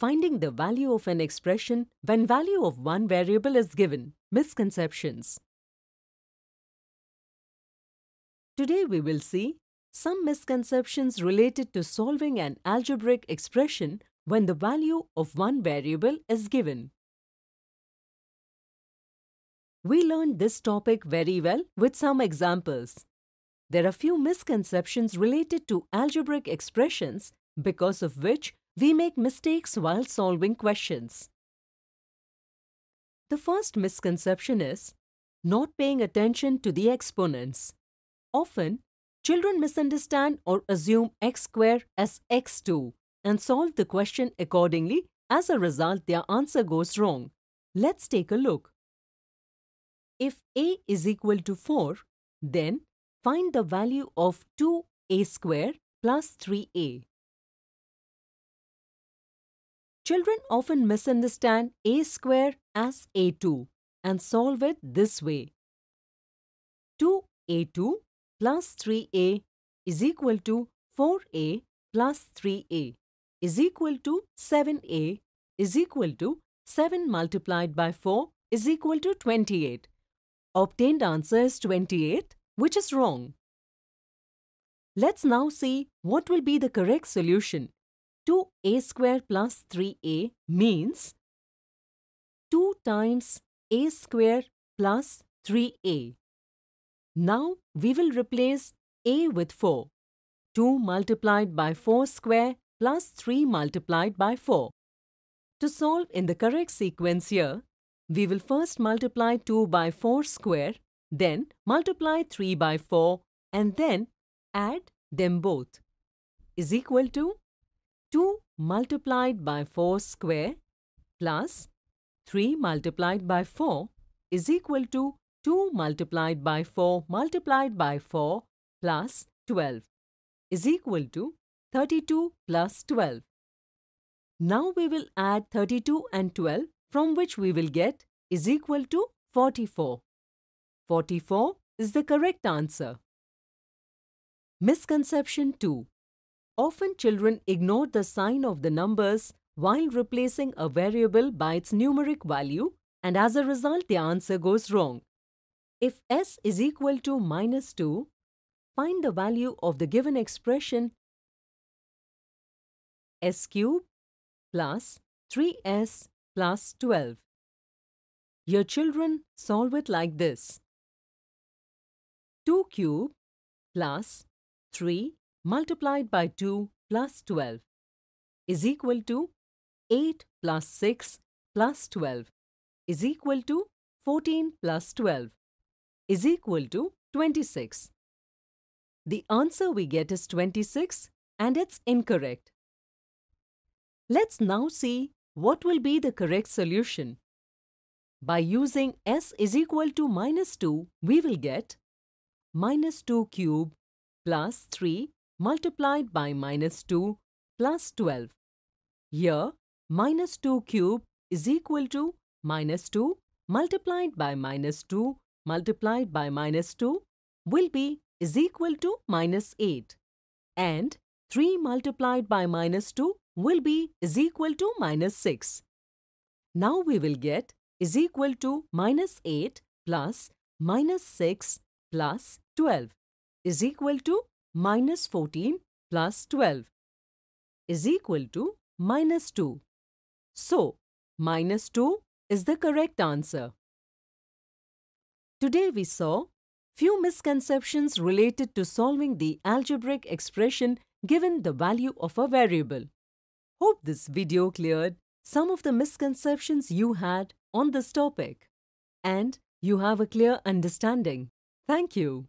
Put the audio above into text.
finding the value of an expression when value of one variable is given, misconceptions. Today we will see some misconceptions related to solving an algebraic expression when the value of one variable is given. We learned this topic very well with some examples. There are few misconceptions related to algebraic expressions because of which we make mistakes while solving questions. The first misconception is not paying attention to the exponents. Often, children misunderstand or assume x square as x2 and solve the question accordingly. As a result, their answer goes wrong. Let's take a look. If a is equal to 4, then find the value of 2a square plus 3a. Children often misunderstand a square as a2 and solve it this way. 2a2 plus 3a is equal to 4a plus 3a is equal to 7a is equal to 7 multiplied by 4 is equal to 28. Obtained answer is 28, which is wrong. Let's now see what will be the correct solution 2a square plus 3a means 2 times a square plus 3a. Now we will replace a with 4. 2 multiplied by 4 square plus 3 multiplied by 4. To solve in the correct sequence here, we will first multiply 2 by 4 square, then multiply 3 by 4 and then add them both is equal to 2 multiplied by 4 square plus 3 multiplied by 4 is equal to 2 multiplied by 4 multiplied by 4 plus 12 is equal to 32 plus 12. Now we will add 32 and 12 from which we will get is equal to 44. 44 is the correct answer. Misconception 2. Often children ignore the sign of the numbers while replacing a variable by its numeric value and as a result the answer goes wrong. If s is equal to minus 2, find the value of the given expression s cube plus 3s plus 12. Your children solve it like this. 2 cube plus 3 multiplied by 2 plus 12 is equal to 8 plus 6 plus 12 is equal to 14 plus 12 is equal to 26. The answer we get is 26 and it's incorrect. Let's now see what will be the correct solution. By using s is equal to minus 2, we will get minus 2 cube plus 3 multiplied by minus 2 plus 12. Here, minus 2 cube is equal to minus 2 multiplied by minus 2 multiplied by minus 2 will be is equal to minus 8 and 3 multiplied by minus 2 will be is equal to minus 6. Now we will get is equal to minus 8 plus minus 6 plus 12 is equal to minus 14 plus 12 is equal to minus 2. So, minus 2 is the correct answer. Today we saw few misconceptions related to solving the algebraic expression given the value of a variable. Hope this video cleared some of the misconceptions you had on this topic and you have a clear understanding. Thank you.